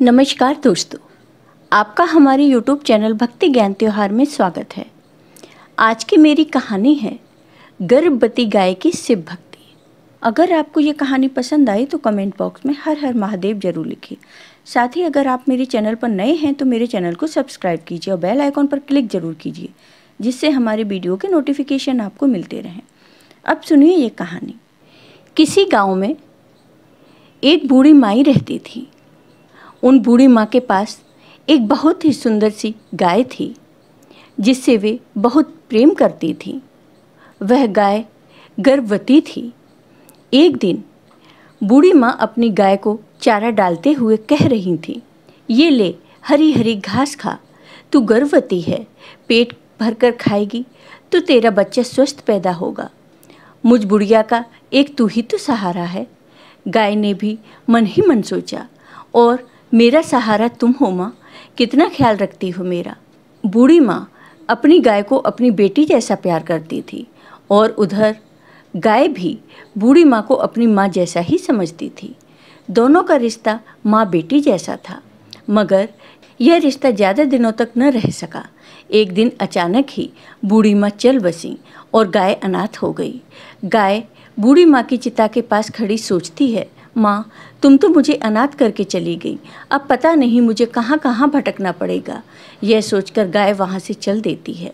नमस्कार दोस्तों आपका हमारे YouTube चैनल भक्ति ज्ञान त्यौहार में स्वागत है आज की मेरी कहानी है गर्भवती गाय की शिव भक्ति अगर आपको ये कहानी पसंद आई तो कमेंट बॉक्स में हर हर महादेव जरूर लिखिए साथ ही अगर आप मेरे चैनल पर नए हैं तो मेरे चैनल को सब्सक्राइब कीजिए और बेल आइकॉन पर क्लिक जरूर कीजिए जिससे हमारे वीडियो के नोटिफिकेशन आपको मिलते रहें अब सुनिए ये कहानी किसी गाँव में एक बूढ़ी माई रहती थी उन बूढ़ी माँ के पास एक बहुत ही सुंदर सी गाय थी जिससे वे बहुत प्रेम करती थी वह गाय गर्भवती थी एक दिन बूढ़ी माँ अपनी गाय को चारा डालते हुए कह रही थी ये ले हरी हरी घास खा तू गर्भवती है पेट भरकर खाएगी तो तेरा बच्चा स्वस्थ पैदा होगा मुझ बुढ़िया का एक तू ही तो सहारा है गाय ने भी मन ही मन सोचा और मेरा सहारा तुम हो माँ कितना ख्याल रखती हो मेरा बूढ़ी माँ अपनी गाय को अपनी बेटी जैसा प्यार करती थी और उधर गाय भी बूढ़ी माँ को अपनी माँ जैसा ही समझती थी दोनों का रिश्ता माँ बेटी जैसा था मगर यह रिश्ता ज़्यादा दिनों तक न रह सका एक दिन अचानक ही बूढ़ी माँ चल बसी और गाय अनाथ हो गई गाय बूढ़ी माँ की चिता के पास खड़ी सोचती है माँ तुम तो मुझे अनाथ करके चली गई अब पता नहीं मुझे कहाँ कहाँ भटकना पड़ेगा यह सोचकर गाय वहाँ से चल देती है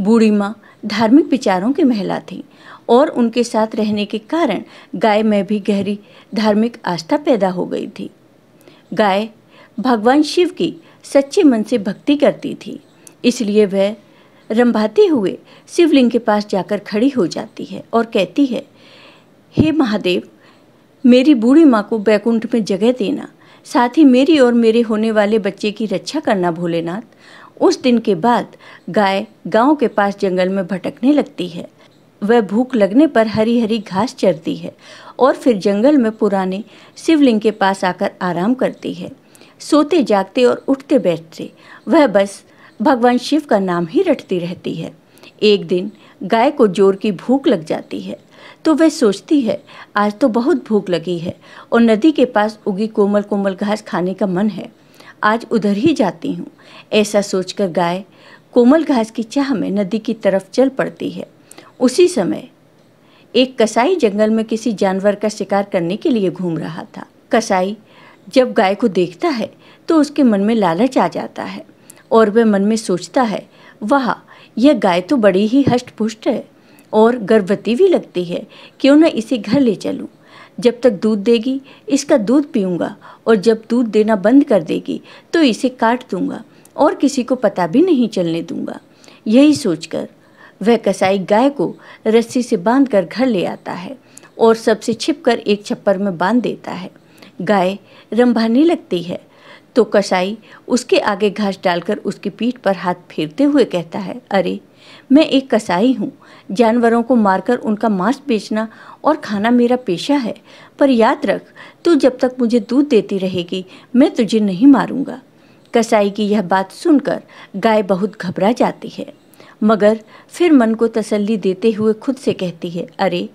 बूढ़ी माँ धार्मिक विचारों की महिला थी और उनके साथ रहने के कारण गाय में भी गहरी धार्मिक आस्था पैदा हो गई थी गाय भगवान शिव की सच्चे मन से भक्ति करती थी इसलिए वह रंभाते हुए शिवलिंग के पास जाकर खड़ी हो जाती है और कहती है हे महादेव मेरी बूढ़ी माँ को बैकुंठ में जगह देना साथ ही मेरी और मेरे होने वाले बच्चे की रक्षा करना भोलेनाथ उस दिन के बाद गाय गांव के पास जंगल में भटकने लगती है वह भूख लगने पर हरी हरी घास चरती है और फिर जंगल में पुराने शिवलिंग के पास आकर आराम करती है सोते जागते और उठते बैठते वह बस भगवान शिव का नाम ही रटती रहती है एक दिन गाय को जोर की भूख लग जाती है तो वह सोचती है आज तो बहुत भूख लगी है और नदी के पास उगी कोमल कोमल घास खाने का मन है आज उधर ही जाती हूँ ऐसा सोचकर गाय कोमल घास की चाह में नदी की तरफ चल पड़ती है उसी समय एक कसाई जंगल में किसी जानवर का शिकार करने के लिए घूम रहा था कसाई जब गाय को देखता है तो उसके मन में लालच आ जाता है और वह मन में सोचता है वाह यह गाय तो बड़ी ही हष्ट पुष्ट है और गर्भवती भी लगती है क्यों ना इसे घर ले चलूँ जब तक दूध देगी इसका दूध पीऊँगा और जब दूध देना बंद कर देगी तो इसे काट दूंगा और किसी को पता भी नहीं चलने दूंगा यही सोचकर वह कसाई गाय को रस्सी से बांध कर घर ले आता है और सबसे छिपकर एक छप्पर में बांध देता है गाय रंभाने लगती है तो कसाई उसके आगे घास डालकर उसकी पीठ पर हाथ फेरते हुए कहता है अरे मैं एक कसाई हूँ जानवरों को मारकर उनका मांस बेचना और खाना मेरा पेशा है पर याद रख तू जब तक मुझे दूध देती रहेगी मैं तुझे नहीं मारूंगा कसाई की यह बात सुनकर गाय बहुत घबरा जाती है मगर फिर मन को तसल्ली देते हुए खुद से कहती है अरे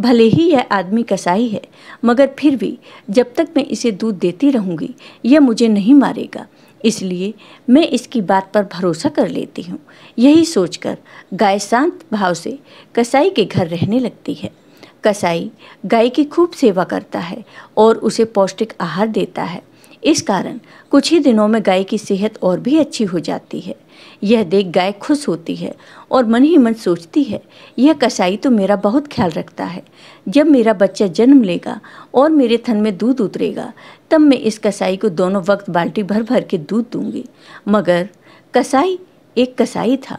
भले ही यह आदमी कसाई है मगर फिर भी जब तक मैं इसे दूध देती रहूँगी यह मुझे नहीं मारेगा इसलिए मैं इसकी बात पर भरोसा कर लेती हूँ यही सोचकर गाय शांत भाव से कसाई के घर रहने लगती है कसाई गाय की खूब सेवा करता है और उसे पौष्टिक आहार देता है इस कारण कुछ ही दिनों में गाय की सेहत और भी अच्छी हो जाती है यह देख गाय खुश होती है और मन ही मन सोचती है यह कसाई तो मेरा बहुत ख्याल रखता है जब मेरा बच्चा जन्म लेगा और मेरे थन में दूध उतरेगा तब मैं इस कसाई को दोनों वक्त बाल्टी भर भर के दूध दूंगी मगर कसाई एक कसाई था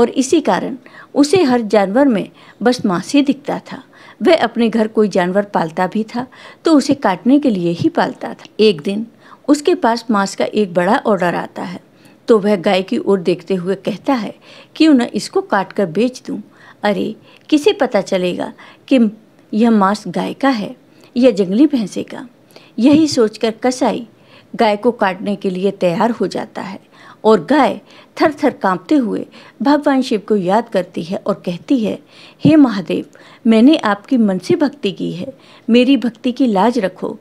और इसी कारण उसे हर जानवर में बस मांसी दिखता था वह अपने घर कोई जानवर पालता भी था तो उसे काटने के लिए ही पालता था एक दिन उसके पास मांस का एक बड़ा ऑर्डर आता है तो वह गाय की ओर देखते हुए कहता है क्यों न इसको काट कर बेच दूँ अरे किसे पता चलेगा कि यह मांस गाय का है या जंगली भैंसे का यही सोचकर कसाई गाय को काटने के लिए तैयार हो जाता है और गाय थर थर काँपते हुए भगवान शिव को याद करती है और कहती है हे महादेव मैंने आपकी मन से भक्ति की है मेरी भक्ति की लाज रखो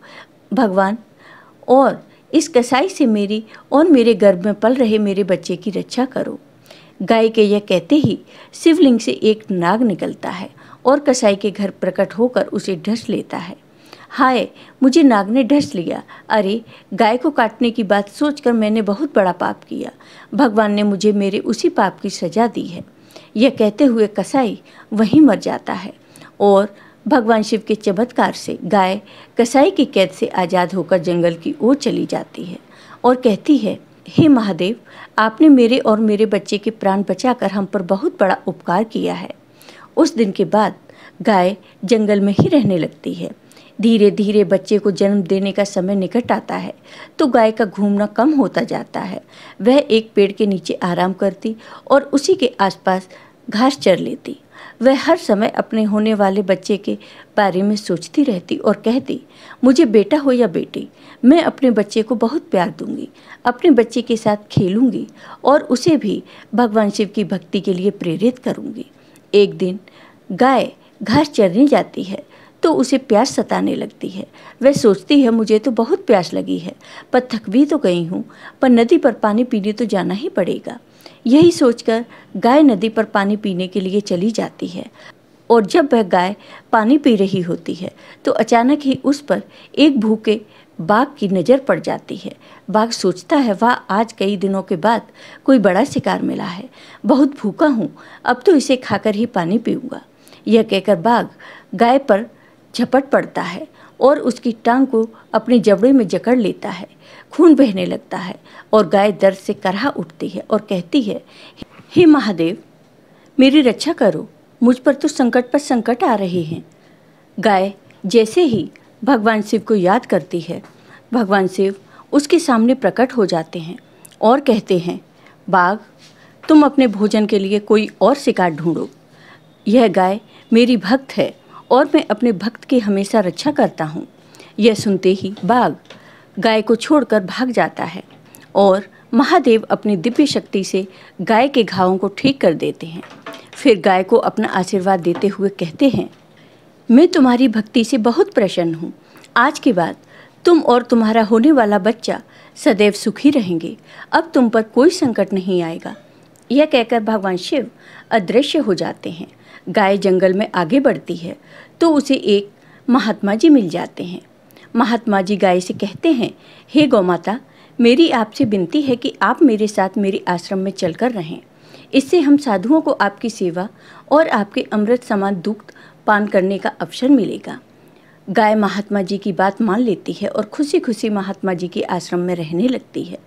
भगवान और इस कसाई से मेरी और मेरे गर्भ में पल रहे मेरे बच्चे की रक्षा करो गाय के यह कहते ही शिवलिंग से एक नाग निकलता है और कसाई के घर प्रकट होकर उसे ढस लेता है हाय मुझे नाग ने ढस लिया अरे गाय को काटने की बात सोचकर मैंने बहुत बड़ा पाप किया भगवान ने मुझे मेरे उसी पाप की सजा दी है यह कहते हुए कसाई वहीं मर जाता है और भगवान शिव के चमत्कार से गाय कसाई की कैद से आज़ाद होकर जंगल की ओर चली जाती है और कहती है हे महादेव आपने मेरे और मेरे बच्चे के प्राण बचाकर हम पर बहुत बड़ा उपकार किया है उस दिन के बाद गाय जंगल में ही रहने लगती है धीरे धीरे बच्चे को जन्म देने का समय निकट आता है तो गाय का घूमना कम होता जाता है वह एक पेड़ के नीचे आराम करती और उसी के आसपास घास चर लेती वह हर समय अपने होने वाले बच्चे के बारे में सोचती रहती और कहती मुझे बेटा हो या बेटी मैं अपने बच्चे को बहुत प्यार दूंगी अपने बच्चे के साथ खेलूंगी और उसे भी भगवान शिव की भक्ति के लिए प्रेरित करूंगी एक दिन गाय घास चरने जाती है तो उसे प्यास सताने लगती है वह सोचती है मुझे तो बहुत प्यास लगी है पर थक भी तो गई हूँ पर नदी पर पानी पीने तो जाना ही पड़ेगा यही सोचकर गाय नदी पर पानी पीने के लिए चली जाती है और जब वह गाय पानी पी रही होती है तो अचानक ही उस पर एक भूखे बाघ की नज़र पड़ जाती है बाघ सोचता है वह आज कई दिनों के बाद कोई बड़ा शिकार मिला है बहुत भूखा हूँ अब तो इसे खाकर ही पानी पीऊँगा यह कहकर बाघ गाय पर झपट पड़ता है और उसकी टांग को अपने जबड़े में जकड़ लेता है खून बहने लगता है और गाय दर्द से करहा उठती है और कहती है हे महादेव मेरी रक्षा करो मुझ पर तो संकट पर संकट आ रहे हैं गाय जैसे ही भगवान शिव को याद करती है भगवान शिव उसके सामने प्रकट हो जाते हैं और कहते हैं बाघ तुम अपने भोजन के लिए कोई और शिकार ढूंढो यह गाय मेरी भक्त है और मैं अपने भक्त की हमेशा रक्षा करता हूँ यह सुनते ही बाघ गाय को छोड़कर भाग जाता है और महादेव अपनी दिव्य शक्ति से गाय के घावों को ठीक कर देते हैं फिर गाय को अपना आशीर्वाद देते हुए कहते हैं मैं तुम्हारी भक्ति से बहुत प्रसन्न हूँ आज के बाद तुम और तुम्हारा होने वाला बच्चा सदैव सुखी रहेंगे अब तुम पर कोई संकट नहीं आएगा यह कहकर भगवान शिव अदृश्य हो जाते हैं गाय जंगल में आगे बढ़ती है तो उसे एक महात्मा जी मिल जाते हैं महात्मा जी गाय से कहते हैं हे गौ माता मेरी आपसे विनती है कि आप मेरे साथ मेरे आश्रम में चलकर रहें इससे हम साधुओं को आपकी सेवा और आपके अमृत समान दुग्ध पान करने का अवसर मिलेगा गाय महात्मा जी की बात मान लेती है और खुशी खुशी महात्मा जी के आश्रम में रहने लगती है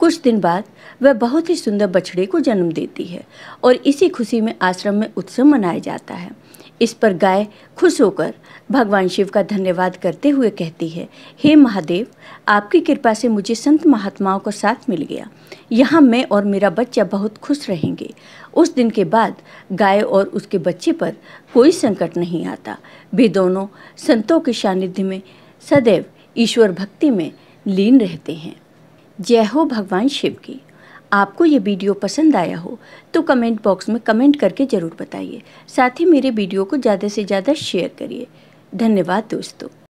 कुछ दिन बाद वह बहुत ही सुंदर बछड़े को जन्म देती है और इसी खुशी में आश्रम में उत्सव मनाया जाता है इस पर गाय खुश होकर भगवान शिव का धन्यवाद करते हुए कहती है हे महादेव आपकी कृपा से मुझे संत महात्माओं का साथ मिल गया यहाँ मैं और मेरा बच्चा बहुत खुश रहेंगे उस दिन के बाद गाय और उसके बच्चे पर कोई संकट नहीं आता वे दोनों संतों के सानिध्य में सदैव ईश्वर भक्ति में लीन रहते हैं जय हो भगवान शिव की आपको ये वीडियो पसंद आया हो तो कमेंट बॉक्स में कमेंट करके ज़रूर बताइए साथ ही मेरे वीडियो को ज़्यादा से ज़्यादा शेयर करिए धन्यवाद दोस्तों